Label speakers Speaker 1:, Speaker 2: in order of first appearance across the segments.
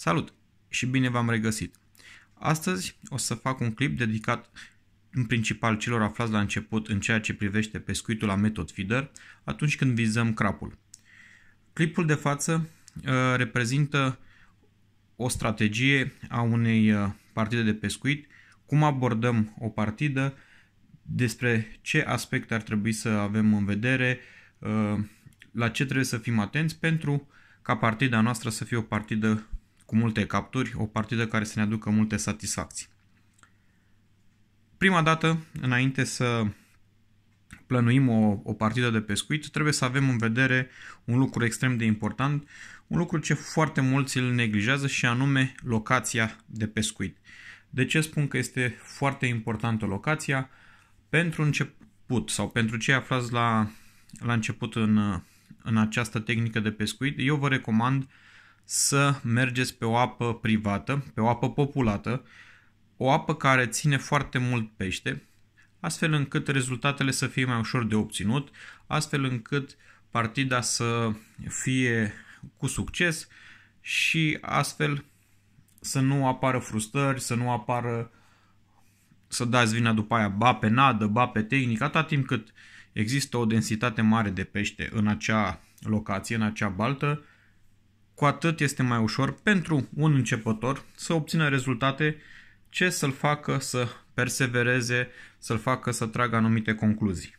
Speaker 1: Salut și bine v-am regăsit! Astăzi o să fac un clip dedicat în principal celor aflați la început în ceea ce privește pescuitul la metod feeder atunci când vizăm crapul. Clipul de față uh, reprezintă o strategie a unei uh, partide de pescuit, cum abordăm o partidă, despre ce aspecte ar trebui să avem în vedere, uh, la ce trebuie să fim atenți pentru ca partida noastră să fie o partidă cu multe capturi, o partidă care să ne aducă multe satisfacții. Prima dată, înainte să plănuim o, o partidă de pescuit, trebuie să avem în vedere un lucru extrem de important, un lucru ce foarte mulți îl neglijează și anume locația de pescuit. De ce spun că este foarte importantă locația? Pentru început sau pentru cei aflați la, la început în, în această tehnică de pescuit, eu vă recomand uh, să mergeți pe o apă privată, pe o apă populată, o apă care ține foarte mult pește, astfel încât rezultatele să fie mai ușor de obținut, astfel încât partida să fie cu succes și astfel să nu apară frustrări, să nu apară să dați vina după aia ba pe nadă, ba pe tehnică, atât timp cât există o densitate mare de pește în acea locație, în acea baltă, cu atât este mai ușor pentru un începător să obțină rezultate ce să-l facă să persevereze, să-l facă să tragă anumite concluzii.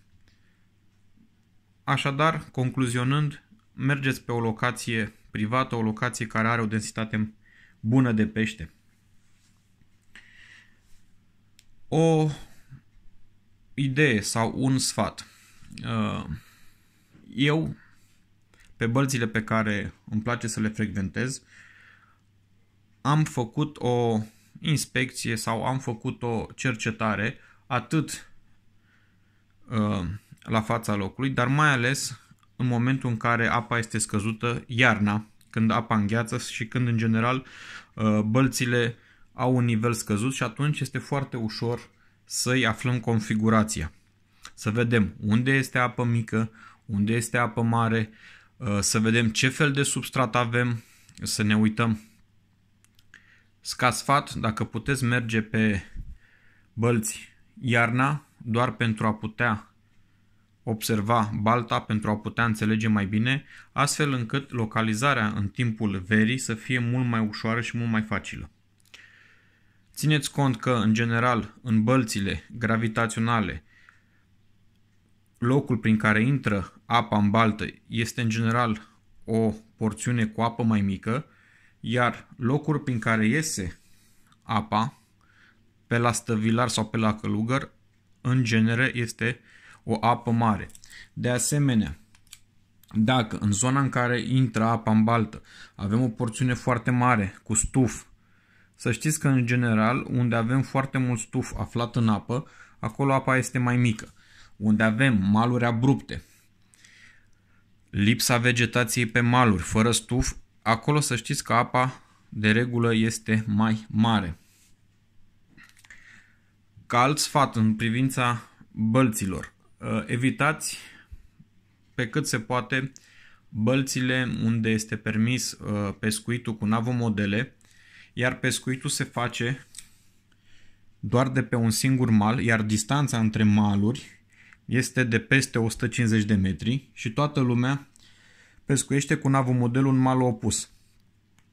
Speaker 1: Așadar, concluzionând, mergeți pe o locație privată, o locație care are o densitate bună de pește. O idee sau un sfat. Uh, eu pe bălțile pe care îmi place să le frecventez, am făcut o inspecție sau am făcut o cercetare atât uh, la fața locului, dar mai ales în momentul în care apa este scăzută iarna, când apa îngheață și când în general uh, bălțile au un nivel scăzut și atunci este foarte ușor să-i aflăm configurația. Să vedem unde este apă mică, unde este apă mare, Uh, să vedem ce fel de substrat avem, să ne uităm. Scasfat, sfat, dacă puteți merge pe bălți iarna, doar pentru a putea observa balta pentru a putea înțelege mai bine, astfel încât localizarea în timpul verii să fie mult mai ușoară și mult mai facilă. Țineți cont că, în general, în bălțile gravitaționale locul prin care intră apa în baltă este în general o porțiune cu apă mai mică, iar locul prin care iese apa, pe la stăvilar sau pe la călugăr, în genere este o apă mare. De asemenea, dacă în zona în care intră apa în baltă avem o porțiune foarte mare cu stuf, să știți că în general unde avem foarte mult stuf aflat în apă, acolo apa este mai mică unde avem maluri abrupte, lipsa vegetației pe maluri, fără stuf, acolo să știți că apa de regulă este mai mare. Ca alt sfat în privința bălților, ă, evitați pe cât se poate bălțile unde este permis ă, pescuitul cu navomodele, iar pescuitul se face doar de pe un singur mal, iar distanța între maluri este de peste 150 de metri și toată lumea pescuiește cu navomodelul în malul opus.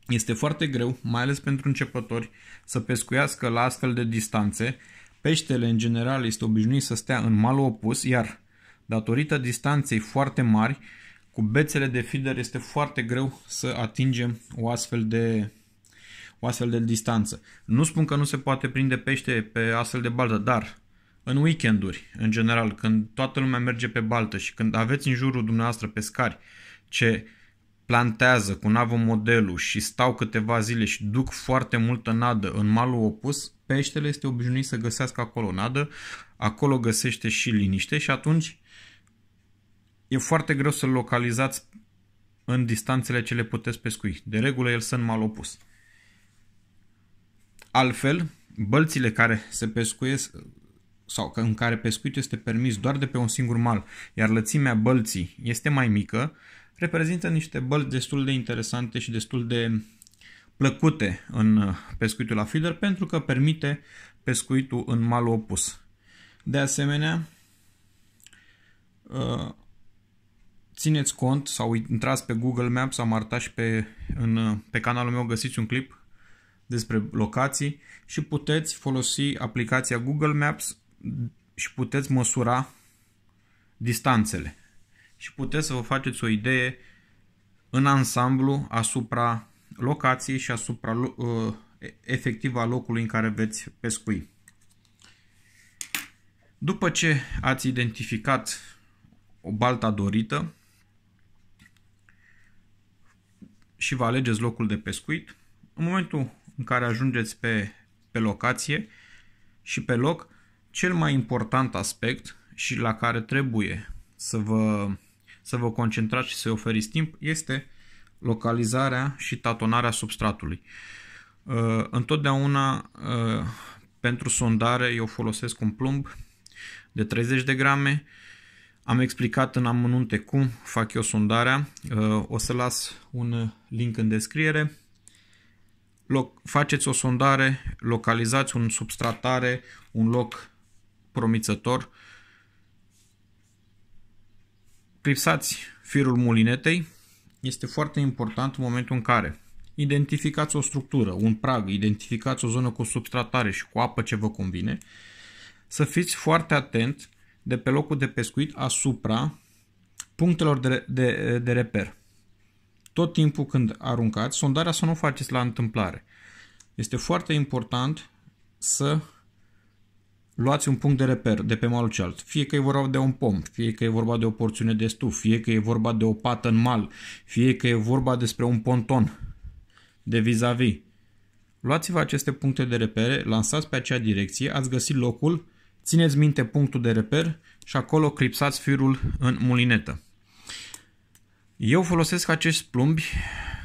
Speaker 1: Este foarte greu, mai ales pentru începători, să pescuiască la astfel de distanțe. Peștele, în general, este obișnuit să stea în malul opus, iar, datorită distanței foarte mari, cu bețele de feeder este foarte greu să atingem o astfel de o astfel de distanță. Nu spun că nu se poate prinde pește pe astfel de baltă, dar în weekenduri, în general, când toată lumea merge pe baltă și când aveți în jurul dumneavoastră pescari ce plantează cu navă modelul și stau câteva zile și duc foarte multă nadă în malul opus, peștele este obișnuit să găsească acolo nadă, acolo găsește și liniște și atunci e foarte greu să-l localizați în distanțele ce le puteți pescui. De regulă el sunt mal opus. Altfel, bălțile care se pescuiesc sau în care pescuitul este permis doar de pe un singur mal, iar lățimea bălții este mai mică, reprezintă niște bălți destul de interesante și destul de plăcute în uh, pescuitul la feeder pentru că permite pescuitul în malul opus. De asemenea, uh, țineți cont sau intrați pe Google Maps, am arătat și pe, în, uh, pe canalul meu găsiți un clip despre locații și puteți folosi aplicația Google Maps și puteți măsura distanțele. Și puteți să vă faceți o idee în ansamblu asupra locației și asupra uh, efectiv locului în care veți pescui. După ce ați identificat o balta dorită și vă alegeți locul de pescuit, în momentul în care ajungeți pe, pe locație și pe loc, cel mai important aspect și la care trebuie să vă, să vă concentrați și să-i oferiți timp este localizarea și tatonarea substratului. Uh, întotdeauna uh, pentru sondare eu folosesc un plumb de 30 de grame. Am explicat în amănunte cum fac eu sondarea. Uh, o să las un link în descriere. faceți o sondare, localizați un substratare, un loc promițător. Clipsați firul mulinetei. Este foarte important în momentul în care identificați o structură, un prag, identificați o zonă cu substratare și cu apă ce vă convine, să fiți foarte atent de pe locul de pescuit asupra punctelor de, de, de reper. Tot timpul când aruncați, sondarea să nu o faceți la întâmplare. Este foarte important să luați un punct de reper de pe malul cealaltă, fie că e vorba de un pom, fie că e vorba de o porțiune de stuf, fie că e vorba de o pată în mal, fie că e vorba despre un ponton de vis-a-vis. Luați-vă aceste puncte de repere, lansați pe acea direcție, ați găsit locul, țineți minte punctul de reper și acolo clipsați firul în mulinetă. Eu folosesc acești plumbi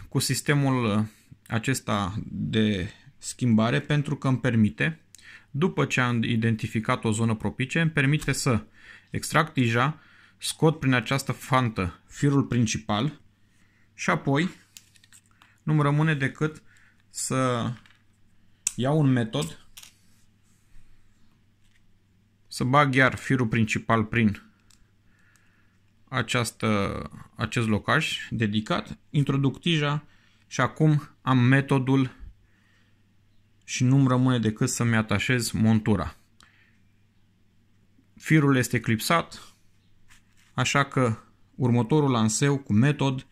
Speaker 1: cu sistemul acesta de schimbare pentru că îmi permite după ce am identificat o zonă propice, îmi permite să extrag tija, scot prin această fantă firul principal și apoi nu-mi rămâne decât să iau un metod să bag iar firul principal prin această, acest locaj dedicat, introduc tija și acum am metodul și nu-mi rămâne decât să-mi atașez montura. Firul este clipsat, așa că următorul lanseu cu metod,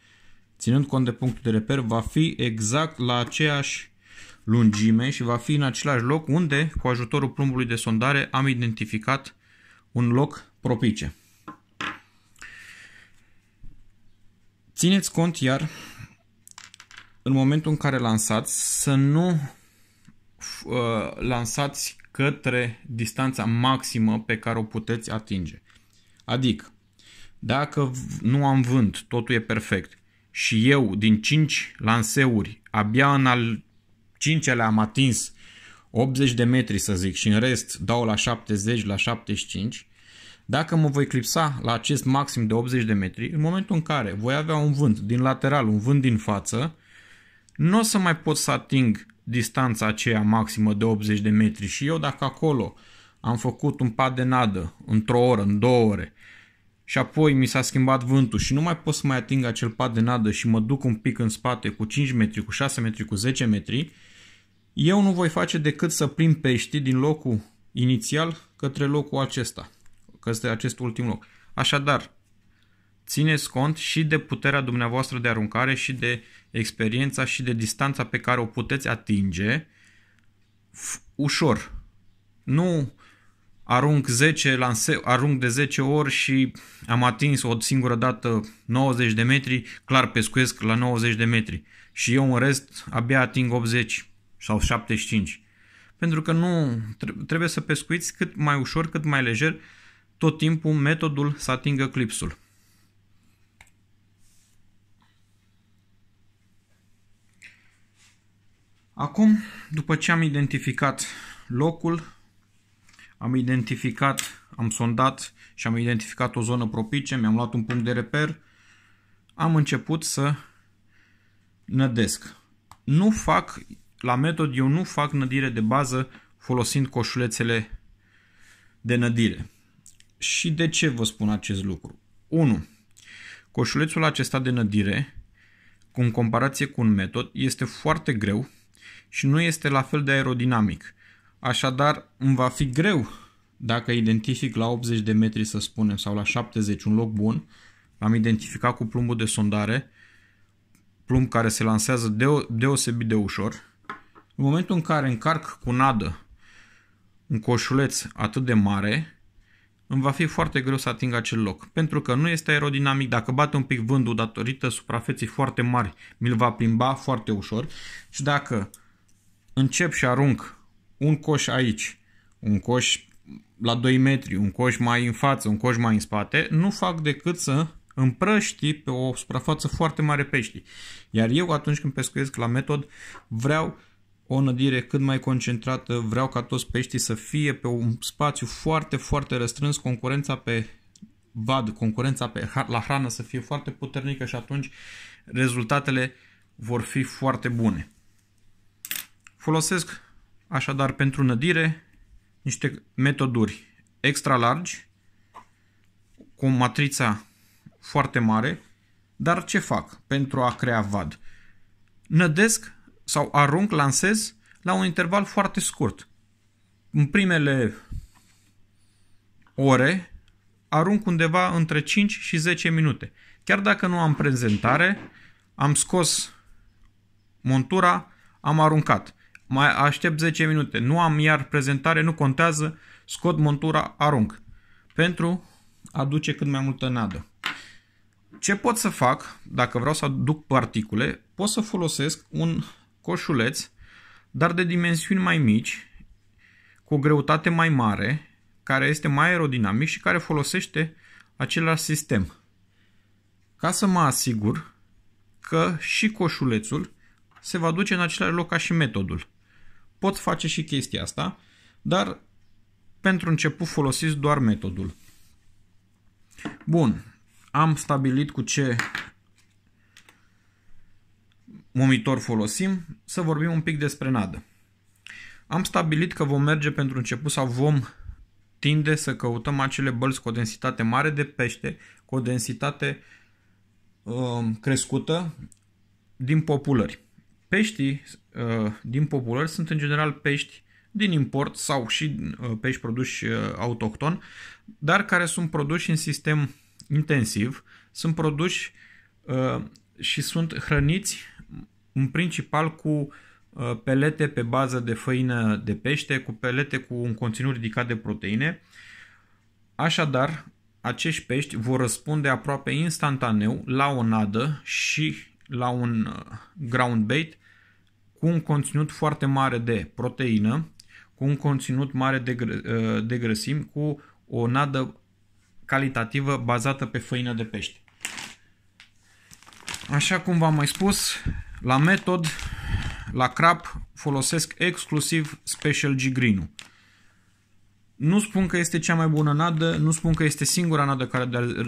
Speaker 1: ținând cont de punctul de reper, va fi exact la aceeași lungime și va fi în același loc unde, cu ajutorul plumbului de sondare, am identificat un loc propice. Țineți cont iar, în momentul în care lansați, să nu Uh, lansați către distanța maximă pe care o puteți atinge. Adică, dacă nu am vânt, totul e perfect și eu din 5 lanseuri, abia în al 5-lea am atins 80 de metri să zic și în rest dau la 70, la 75, dacă mă voi clipsa la acest maxim de 80 de metri, în momentul în care voi avea un vânt din lateral, un vânt din față, nu o să mai pot să ating distanța aceea maximă de 80 de metri și eu dacă acolo am făcut un pat de nadă într-o oră, în două ore și apoi mi s-a schimbat vântul și nu mai pot să mai ating acel pat de nadă și mă duc un pic în spate cu 5 metri, cu 6 metri, cu 10 metri, eu nu voi face decât să prind pești din locul inițial către locul acesta, către acest ultim loc. Așadar, țineți cont și de puterea dumneavoastră de aruncare și de experiența și de distanța pe care o puteți atinge ușor. Nu arunc, 10, lanse, arunc de 10 ori și am atins o singură dată 90 de metri, clar pescuesc la 90 de metri și eu în rest abia ating 80 sau 75. Pentru că nu trebuie să pescuiți cât mai ușor, cât mai lejer, tot timpul metodul să atingă clipsul. Acum, după ce am identificat locul, am identificat, am sondat și am identificat o zonă propice, mi-am luat un punct de reper, am început să nădesc. Nu fac, la metod, eu nu fac nădire de bază folosind coșulețele de nădire. Și de ce vă spun acest lucru? 1. Coșulețul acesta de nădire, în comparație cu un metod, este foarte greu și nu este la fel de aerodinamic. Așadar, îmi va fi greu dacă identific la 80 de metri, să spunem, sau la 70 un loc bun, l-am identificat cu plumbul de sondare, plumb care se lansează deo- deosebit de ușor. În momentul în care încarc cu nadă un coșuleț atât de mare, îmi va fi foarte greu să ating acel loc, pentru că nu este aerodinamic, dacă bate un pic vântul datorită suprafeței foarte mari, mi-l va plimba foarte ușor și dacă încep și arunc un coș aici, un coș la 2 metri, un coș mai în față, un coș mai în spate, nu fac decât să împrăști pe o suprafață foarte mare pești. Iar eu atunci când pescuiesc la metod vreau o nădire cât mai concentrată, vreau ca toți peștii să fie pe un spațiu foarte, foarte restrâns, concurența pe vad, concurența pe, la hrană să fie foarte puternică și atunci rezultatele vor fi foarte bune. Folosesc așadar pentru nădire niște metoduri extra largi, cu matrița foarte mare, dar ce fac pentru a crea vad? Nădesc sau arunc, lansez la un interval foarte scurt. În primele ore arunc undeva între 5 și 10 minute. Chiar dacă nu am prezentare, am scos montura, am aruncat. Mai aștept 10 minute, nu am iar prezentare, nu contează, scot montura, arunc. Pentru a duce cât mai multă nadă. Ce pot să fac dacă vreau să aduc particule? Pot să folosesc un coșuleț, dar de dimensiuni mai mici, cu o greutate mai mare, care este mai aerodinamic și care folosește același sistem. Ca să mă asigur că și coșulețul se va duce în același loc ca și metodul. Pot face și chestia asta, dar pentru început folosiți doar metodul. Bun, am stabilit cu ce Momitor folosim, să vorbim un pic despre nadă. Am stabilit că vom merge pentru început sau vom tinde să căutăm acele bălți cu o densitate mare de pește, cu o densitate uh, crescută din populări. Peștii uh, din populări sunt în general pești din import sau și uh, pești produși uh, autohton, dar care sunt produși în sistem intensiv, sunt produși uh, și sunt hrăniți în principal cu uh, pelete pe bază de făină de pește, cu pelete cu un conținut ridicat de proteine. Așadar, acești pești vor răspunde aproape instantaneu la o nadă și la un uh, ground bait cu un conținut foarte mare de proteină, cu un conținut mare de, uh, de grăsimi, cu o nadă calitativă bazată pe făină de pește. Așa cum v-am mai spus, la metod, la crap, folosesc exclusiv Special G Green-ul. Nu spun că este cea mai bună nadă, nu spun că este singura nadă care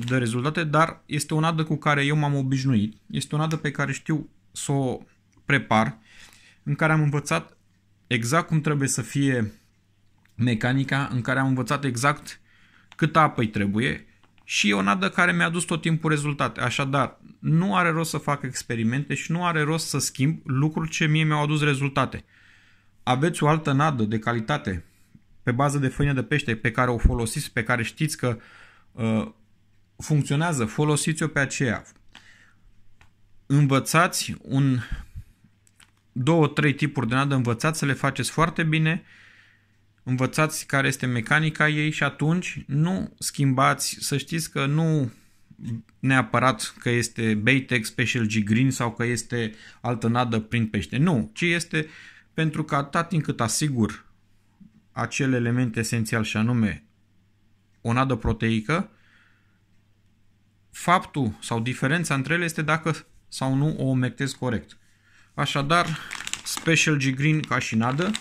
Speaker 1: dă rezultate, dar este o nadă cu care eu m-am obișnuit. Este o nadă pe care știu să o prepar, în care am învățat exact cum trebuie să fie mecanica, în care am învățat exact cât apă îi trebuie și e o nadă care mi-a dus tot timpul rezultate. Așadar, nu are rost să fac experimente și nu are rost să schimb lucruri ce mie mi-au adus rezultate. Aveți o altă nadă de calitate pe bază de făină de pește pe care o folosiți, pe care știți că uh, funcționează, folosiți-o pe aceea. Învățați un două, trei tipuri de nadă, învățați să le faceți foarte bine, învățați care este mecanica ei și atunci nu schimbați, să știți că nu neapărat că este Baytech Special G Green sau că este altă nadă prin pește. Nu, ci este pentru că atât timp cât asigur acel element esențial și anume o nadă proteică, faptul sau diferența între ele este dacă sau nu o omectez corect. Așadar, Special G Green ca și nadă,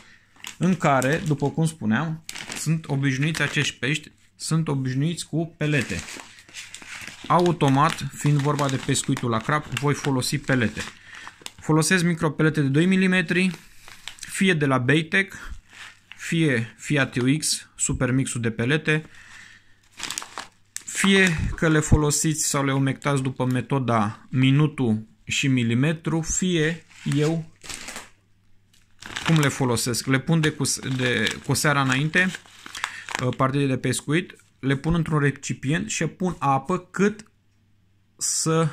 Speaker 1: în care, după cum spuneam, sunt obișnuiți acești pești, sunt obișnuiți cu pelete. Automat, fiind vorba de pescuitul la crap, voi folosi pelete. Folosesc micropelete de 2 mm, fie de la Baytech, fie Fiat UX, super mixul de pelete, fie că le folosiți sau le umectați după metoda minutul și milimetru, fie eu cum le folosesc. Le pun de cu, de, cu seara înainte, uh, partide de pescuit, le pun într-un recipient și pun apă cât să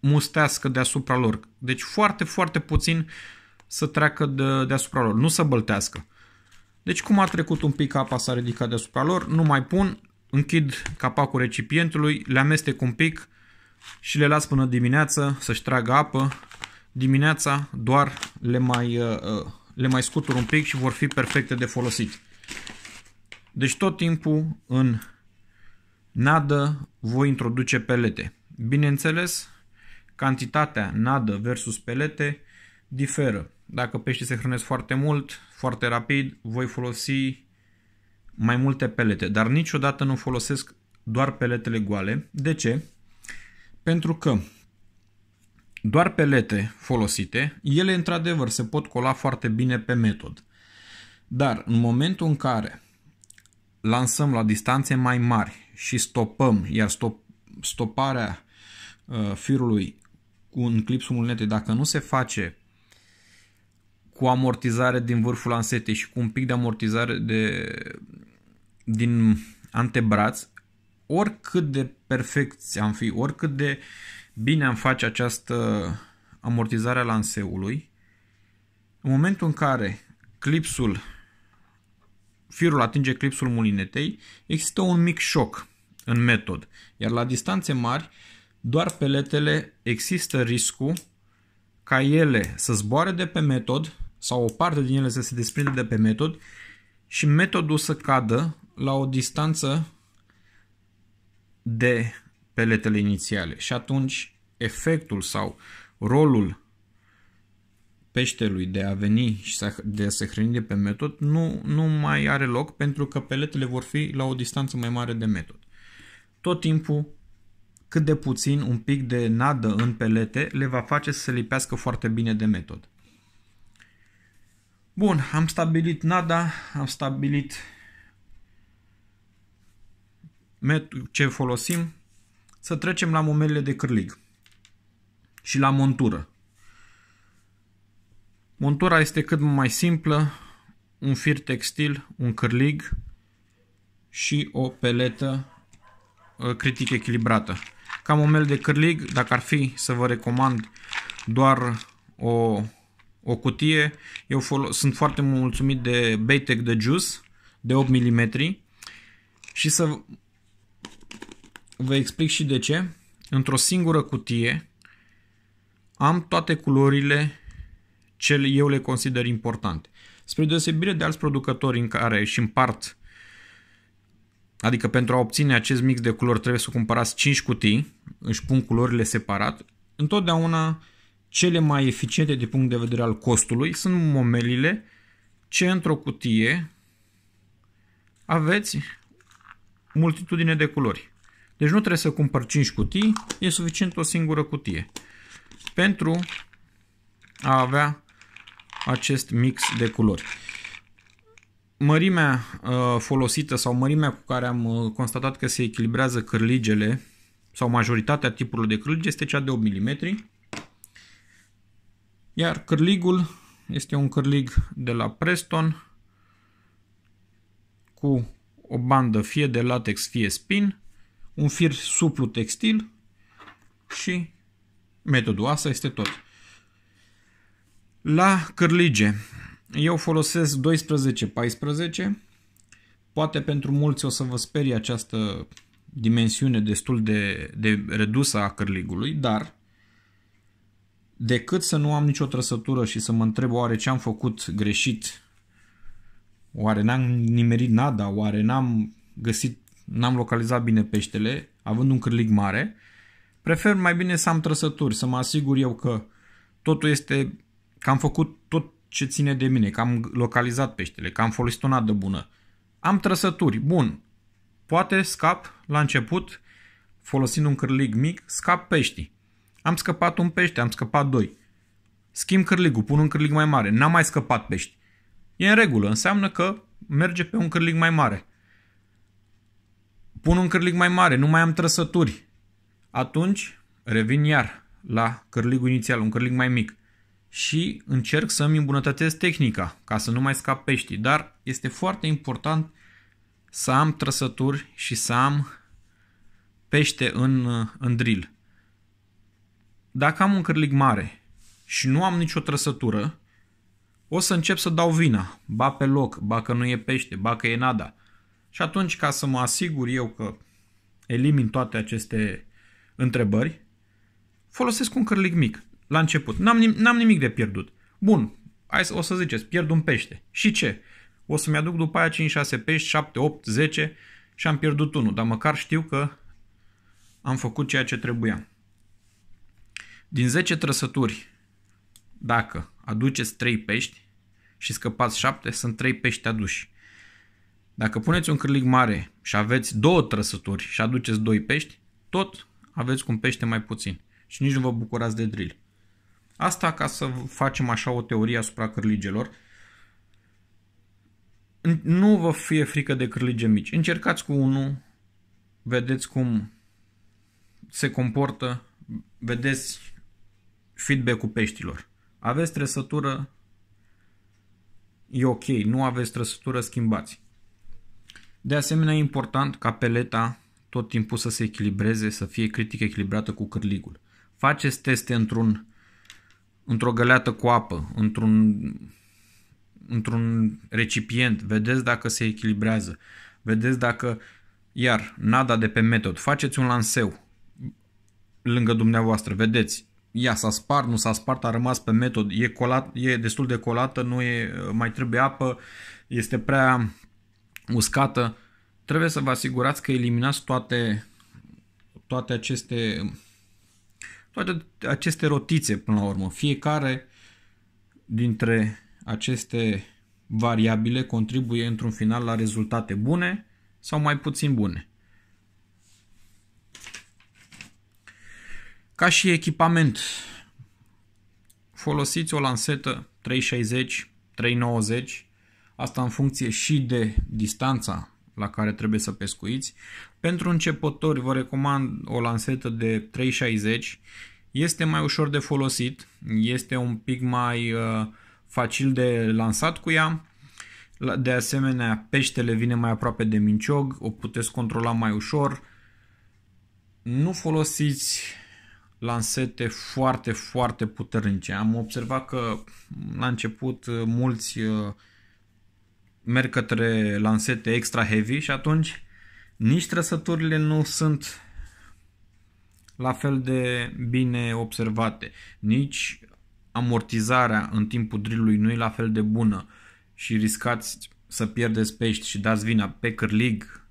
Speaker 1: mustească deasupra lor. Deci foarte, foarte puțin să treacă de, deasupra lor, nu să băltească. Deci cum a trecut un pic apa s-a ridicat deasupra lor, nu mai pun, închid capacul recipientului, le amestec un pic și le las până dimineață să-și tragă apă. Dimineața doar le mai, uh, uh, le mai scutur un pic și vor fi perfecte de folosit. Deci tot timpul în nadă voi introduce pelete. Bineînțeles, cantitatea nadă versus pelete diferă. Dacă peștii se hrănesc foarte mult, foarte rapid, voi folosi mai multe pelete, dar niciodată nu folosesc doar peletele goale. De ce? Pentru că doar pelete folosite, ele într-adevăr se pot cola foarte bine pe metod. Dar în momentul în care lansăm la distanțe mai mari și stopăm, iar stop, stoparea uh, firului cu un clipsul mulnete, dacă nu se face cu amortizare din vârful lansetei și cu un pic de amortizare de, din antebraț, oricât de perfecți am fi, oricât de bine am face această amortizare a lanseului, în momentul în care clipsul, firul atinge clipsul mulinetei, există un mic șoc în metod. Iar la distanțe mari, doar peletele există riscul ca ele să zboare de pe metod sau o parte din ele să se desprindă de pe metod și metodul să cadă la o distanță de peletele inițiale. Și atunci efectul sau rolul peștelui de a veni și de a se hrăni de pe metod nu, nu mai are loc pentru că peletele vor fi la o distanță mai mare de metod. Tot timpul, cât de puțin, un pic de nadă în pelete le va face să se lipească foarte bine de metod. Bun, am stabilit nada, am stabilit ce folosim. Să trecem la momelele de cârlig și la montură. Montura este cât mai simplă, un fir textil, un cârlig și o peletă Uh, critic echilibrată. Cam un mel de cârlig, dacă ar fi să vă recomand doar o, o cutie, eu folos, sunt foarte mulțumit de Baytech de Juice de 8 mm și să vă explic și de ce. Într-o singură cutie am toate culorile ce eu le consider importante. Spre deosebire de alți producători în care își împart Adică pentru a obține acest mix de culori trebuie să cumpărați 5 cutii, își pun culorile separat. Întotdeauna cele mai eficiente din punct de vedere al costului sunt momelile ce într-o cutie aveți multitudine de culori. Deci nu trebuie să cumpăr 5 cutii, e suficient o singură cutie. Pentru a avea acest mix de culori mărimea uh, folosită sau mărimea cu care am uh, constatat că se echilibrează cârligele sau majoritatea tipurilor de cârlige este cea de 8 mm. Iar cârligul este un cârlig de la Preston cu o bandă fie de latex, fie spin, un fir suplu textil și metodul asta este tot. La cârlige eu folosesc 12-14. Poate pentru mulți o să vă sperie această dimensiune destul de, de redusă a cărligului, dar decât să nu am nicio trăsătură și să mă întreb oare ce am făcut greșit, oare n-am nimerit nada, oare n-am găsit, n-am localizat bine peștele, având un cârlig mare, prefer mai bine să am trăsături, să mă asigur eu că totul este, că am făcut tot ce ține de mine, că am localizat peștele, că am folosit o nadă bună. Am trăsături, bun. Poate scap la început, folosind un cârlig mic, scap peștii. Am scăpat un pește, am scăpat doi. Schimb cârligul, pun un cârlig mai mare, n-am mai scăpat pești. E în regulă, înseamnă că merge pe un cârlig mai mare. Pun un cârlig mai mare, nu mai am trăsături. Atunci revin iar la cârligul inițial, un cârlig mai mic și încerc să-mi îmbunătățesc tehnica ca să nu mai scap peștii, dar este foarte important să am trăsături și să am pește în, în drill. Dacă am un cârlig mare și nu am nicio trăsătură, o să încep să dau vina, ba pe loc, ba că nu e pește, ba că e nada. Și atunci, ca să mă asigur eu că elimin toate aceste întrebări, folosesc un cârlig mic la început. N-am, n-am nimic de pierdut. Bun, hai să, o să ziceți, pierd un pește. Și ce? O să-mi aduc după aia 5-6 pești, 7, 8, 10 și am pierdut unul. Dar măcar știu că am făcut ceea ce trebuia. Din 10 trăsături, dacă aduceți 3 pești și scăpați 7, sunt 3 pești aduși. Dacă puneți un cârlig mare și aveți 2 trăsături și aduceți 2 pești, tot aveți cu un pește mai puțin și nici nu vă bucurați de drill. Asta ca să facem așa o teorie asupra cârligelor. Nu vă fie frică de cârlige mici. Încercați cu unul, vedeți cum se comportă, vedeți feedback-ul peștilor. Aveți trăsătură, e ok. Nu aveți trăsătură, schimbați. De asemenea, e important ca peleta tot timpul să se echilibreze, să fie critic echilibrată cu cârligul. Faceți teste într-un într-o găleată cu apă, într-un, într-un recipient, vedeți dacă se echilibrează, vedeți dacă, iar, nada de pe metod, faceți un lanseu lângă dumneavoastră, vedeți, Ia, s-a spart, nu s-a spart, a rămas pe metod, e, colat, e destul de colată, nu e, mai trebuie apă, este prea uscată, trebuie să vă asigurați că eliminați toate, toate aceste toate aceste rotițe până la urmă. Fiecare dintre aceste variabile contribuie într-un final la rezultate bune sau mai puțin bune. Ca și echipament, folosiți o lansetă 360, 390, asta în funcție și de distanța la care trebuie să pescuiți. Pentru începători vă recomand o lansetă de 360. Este mai ușor de folosit, este un pic mai uh, facil de lansat cu ea. De asemenea, peștele vine mai aproape de minciog, o puteți controla mai ușor. Nu folosiți lansete foarte, foarte puternice. Am observat că mm, la început uh, mulți uh, merg către lansete extra heavy și atunci nici trăsăturile nu sunt la fel de bine observate, nici amortizarea în timpul drillului nu e la fel de bună și riscați să pierdeți pești și dați vina pe cârlig,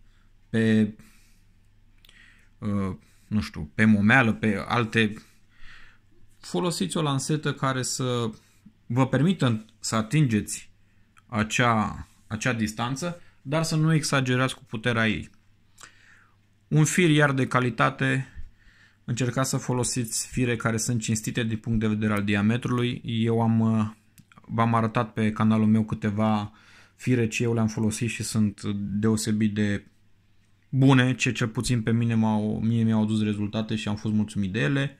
Speaker 1: pe uh, nu știu, pe momeală, pe alte folosiți o lansetă care să vă permită să atingeți acea, acea distanță, dar să nu exagerați cu puterea ei. Un fir iar de calitate, încercați să folosiți fire care sunt cinstite din punct de vedere al diametrului. Eu am, uh, v-am arătat pe canalul meu câteva fire ce eu le-am folosit și sunt deosebit de bune, ce cel puțin pe mine, m-au, mie mi-au adus rezultate și am fost mulțumit de ele.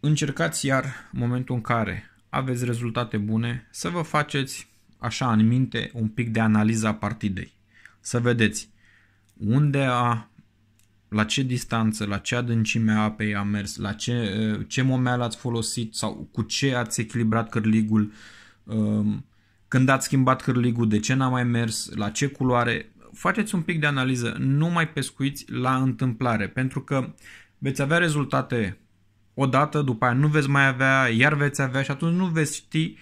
Speaker 1: Încercați iar momentul în care aveți rezultate bune să vă faceți așa în minte un pic de analiza partidei să vedeți unde a, la ce distanță, la ce adâncime a apei a mers, la ce, ce momeal ați folosit sau cu ce ați echilibrat cărligul, um, când ați schimbat cărligul, de ce n-a mai mers, la ce culoare. Faceți un pic de analiză, nu mai pescuiți la întâmplare, pentru că veți avea rezultate odată, după aia nu veți mai avea, iar veți avea și atunci nu veți ști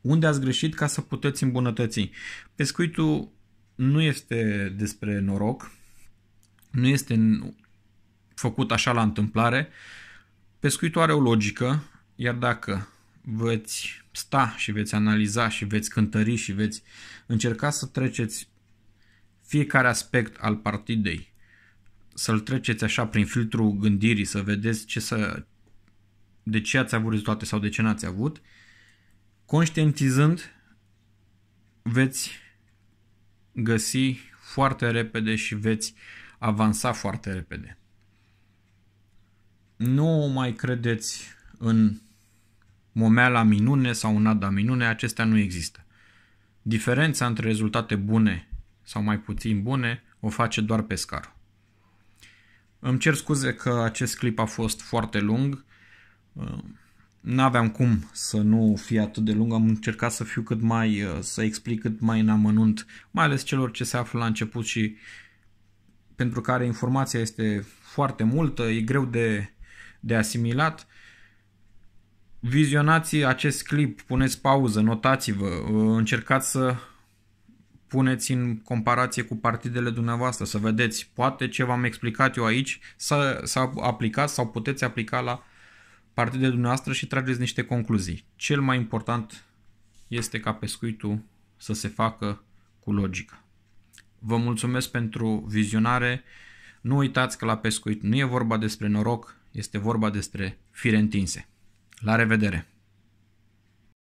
Speaker 1: unde ați greșit ca să puteți îmbunătăți. Pescuitul nu este despre noroc, nu este făcut așa la întâmplare. Pescuitul are o logică, iar dacă veți sta și veți analiza și veți cântări și veți încerca să treceți fiecare aspect al partidei, să-l treceți așa prin filtrul gândirii, să vedeți ce să, de ce ați avut rezultate sau de ce n-ați avut, conștientizând veți găsi foarte repede și veți avansa foarte repede. Nu mai credeți în momeala minune sau în ada minune, acestea nu există. Diferența între rezultate bune sau mai puțin bune o face doar pescarul. Îmi cer scuze că acest clip a fost foarte lung n-aveam cum să nu fie atât de lung, am încercat să fiu cât mai, uh, să explic cât mai în amănunt, mai ales celor ce se află la început și pentru care informația este foarte multă, e greu de, de asimilat. Vizionați acest clip, puneți pauză, notați-vă, uh, încercați să puneți în comparație cu partidele dumneavoastră, să vedeți, poate ce v-am explicat eu aici s-a, s-a aplicat sau puteți aplica la parte de dumneavoastră și trageți niște concluzii. Cel mai important este ca pescuitul să se facă cu logică. Vă mulțumesc pentru vizionare. Nu uitați că la pescuit nu e vorba despre noroc, este vorba despre fire întinse. La revedere!